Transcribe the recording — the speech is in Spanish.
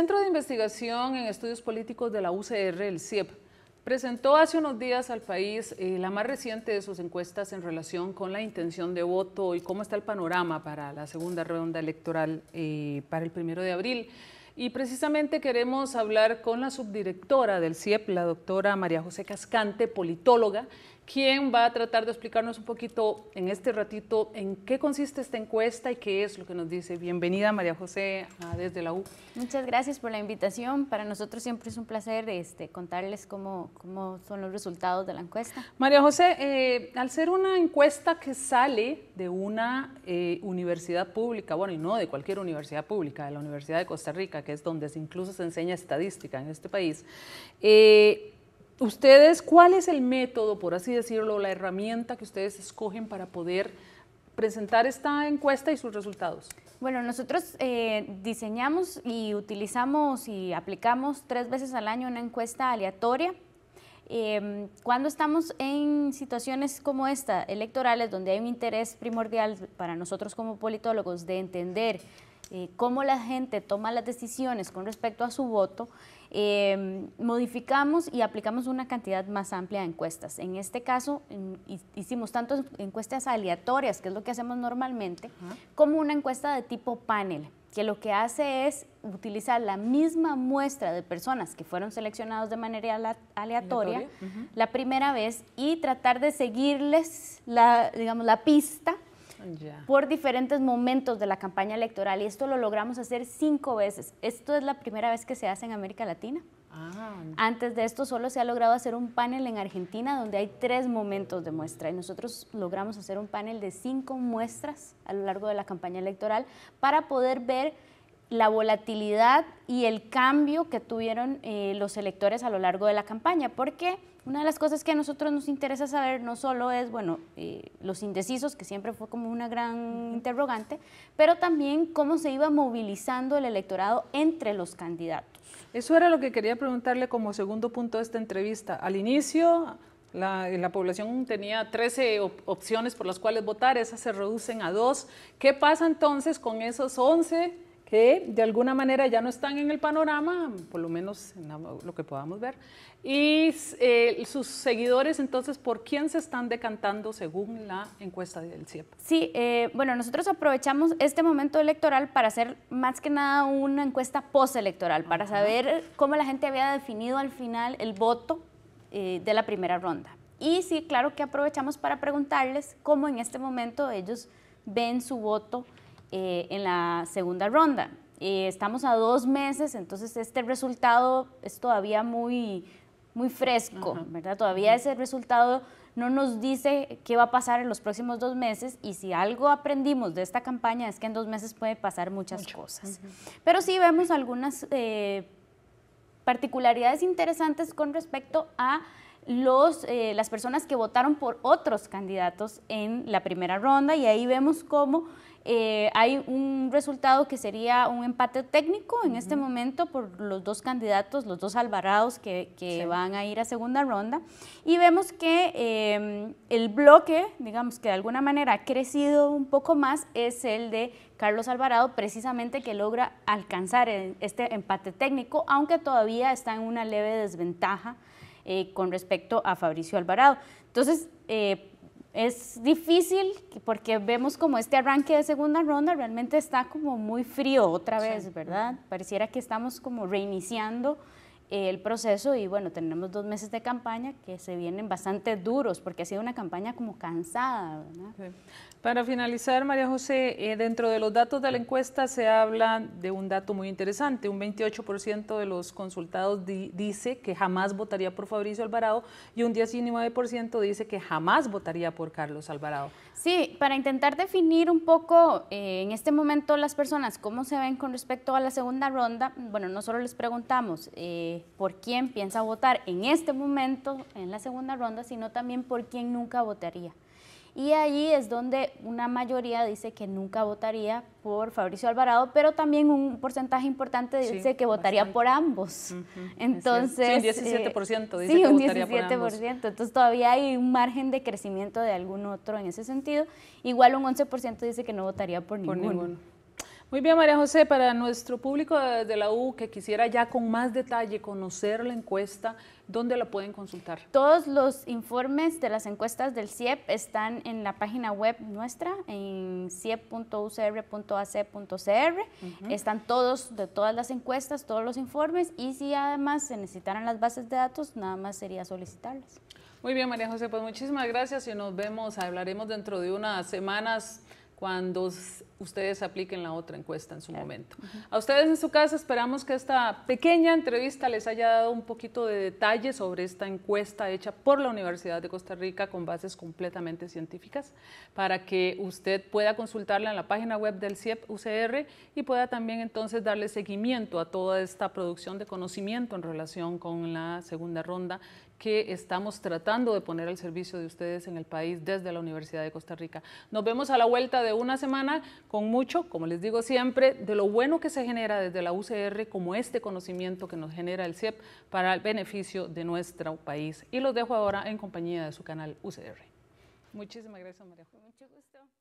Centro de Investigación en Estudios Políticos de la UCR, el CIEP, presentó hace unos días al país eh, la más reciente de sus encuestas en relación con la intención de voto y cómo está el panorama para la segunda ronda electoral eh, para el primero de abril. Y precisamente queremos hablar con la subdirectora del CIEP, la doctora María José Cascante, politóloga, quien va a tratar de explicarnos un poquito en este ratito en qué consiste esta encuesta y qué es lo que nos dice. Bienvenida María José desde la U. Muchas gracias por la invitación. Para nosotros siempre es un placer este, contarles cómo, cómo son los resultados de la encuesta. María José, eh, al ser una encuesta que sale de una eh, universidad pública, bueno, y no de cualquier universidad pública, de la Universidad de Costa Rica, que es donde incluso se enseña estadística en este país, eh, ustedes, ¿cuál es el método, por así decirlo, la herramienta que ustedes escogen para poder presentar esta encuesta y sus resultados? Bueno, nosotros eh, diseñamos y utilizamos y aplicamos tres veces al año una encuesta aleatoria. Em, cuando estamos en situaciones como esta, electorales, donde hay un interés primordial para nosotros como politólogos de entender eh, cómo la gente toma las decisiones con respecto a su voto, em, modificamos y aplicamos una cantidad más amplia de encuestas. En este caso, hicimos tanto encuestas aleatorias, que es lo que hacemos normalmente, como una encuesta de tipo panel que lo que hace es utilizar la misma muestra de personas que fueron seleccionados de manera aleatoria, la primera vez y tratar de seguirles digamos, la pista por diferentes momentos de la campaña electoral y esto lo logramos hacer cinco veces. Esto es la primera vez que se hace en América Latina. Ah. Antes de esto solo se ha logrado hacer un panel en Argentina donde hay tres momentos de muestra y nosotros logramos hacer un panel de cinco muestras a lo largo de la campaña electoral para poder ver la volatilidad y el cambio que tuvieron eh, los electores a lo largo de la campaña, porque una de las cosas que a nosotros nos interesa saber no solo es, bueno, eh, los indecisos, que siempre fue como una gran interrogante, pero también cómo se iba movilizando el electorado entre los candidatos. Eso era lo que quería preguntarle como segundo punto de esta entrevista. Al inicio, la, población tenía 13 opciones por las cuales votar, esas se reducen a dos. ¿Qué pasa entonces con esos 11 que de alguna manera ya no están en el panorama, por lo menos lo que podamos ver. Y eh, sus seguidores, entonces, ¿por quién se están decantando según la encuesta del CIEP? Sí, eh, bueno, nosotros aprovechamos este momento electoral para hacer más que nada una encuesta postelectoral, para saber cómo la gente había definido al final el voto eh, de la primera ronda. Y sí, claro que aprovechamos para preguntarles cómo en este momento ellos ven su voto eh, en la segunda ronda. Eh, estamos a dos meses, entonces este resultado es todavía muy, muy fresco, ¿verdad? Todavía ese resultado no nos dice qué va a pasar en los próximos dos meses y si algo aprendimos de esta campaña es que en dos meses puede pasar muchas cosas. Pero sí vemos algunas eh, particularidades interesantes con respecto a los, las personas que votaron por otros candidatos en la primera ronda y ahí vemos cómo eh, hay un resultado que sería un empate técnico en este momento por los dos candidatos, los dos alvarados que, van a ir a segunda ronda. Y vemos que em, el bloque, digamos que de alguna manera ha crecido un poco más, es el de Carlos Alvarado, precisamente que logra alcanzar este empate técnico, aunque todavía está en una leve desventaja eh, con respecto a Fabricio Alvarado. Entonces, eh, es difícil porque vemos como este arranque de segunda ronda realmente está como muy frío otra vez, ¿verdad? Pareciera que estamos como reiniciando el proceso y bueno, tenemos dos meses de campaña que se vienen bastante duros porque ha sido una campaña como cansada. Para finalizar, María José, eh, dentro de los datos de la encuesta se habla de un dato muy interesante, un 28% de los consultados dice que jamás votaría por Fabricio Alvarado y un 19% dice que jamás votaría por Carlos Alvarado. Sí, para intentar definir un poco eh, en este momento las personas cómo se ven con respecto a la segunda ronda, bueno, nosotros les preguntamos... Eh, por quién piensa votar en este momento, en la segunda ronda, sino también por quién nunca votaría. Y ahí es donde una mayoría dice que nunca votaría por Fabricio Alvarado, pero también un porcentaje importante dice que votaría por ambos. Entonces, sí, un 17% eh, dice que votaría por ambos. Entonces todavía hay un margen de crecimiento de algún otro en ese sentido. Igual un 11% dice que no votaría por, ninguno. Muy bien, María José, para nuestro público de la U que quisiera ya con más detalle conocer la encuesta, ¿dónde la pueden consultar? Todos los informes de las encuestas del CIEP están en la página web nuestra, en ciep.ucr.ac.cr. Están todos, de todas las encuestas, todos los informes y si además se necesitaran las bases de datos, nada más sería solicitarlas. Muy bien, María José, pues muchísimas gracias y nos vemos, hablaremos dentro de unas semanas cuando ustedes apliquen la otra encuesta en su momento. A ustedes en su casa esperamos que esta pequeña entrevista les haya dado un poquito de detalle sobre esta encuesta hecha por la Universidad de Costa Rica con bases completamente científicas para que usted pueda consultarla en la página web del CIEP UCR y pueda también entonces darle seguimiento a toda esta producción de conocimiento en relación con la segunda ronda que estamos tratando de poner al servicio de ustedes en el país desde la Universidad de Costa Rica. Nos vemos a la vuelta de una semana con mucho, como les digo siempre, de lo bueno que se genera desde la UCR, como este conocimiento que nos genera el CIEP para el beneficio de nuestro país. Y los dejo ahora en compañía de su canal UCR. Muchísimas gracias, María. Mucho gusto.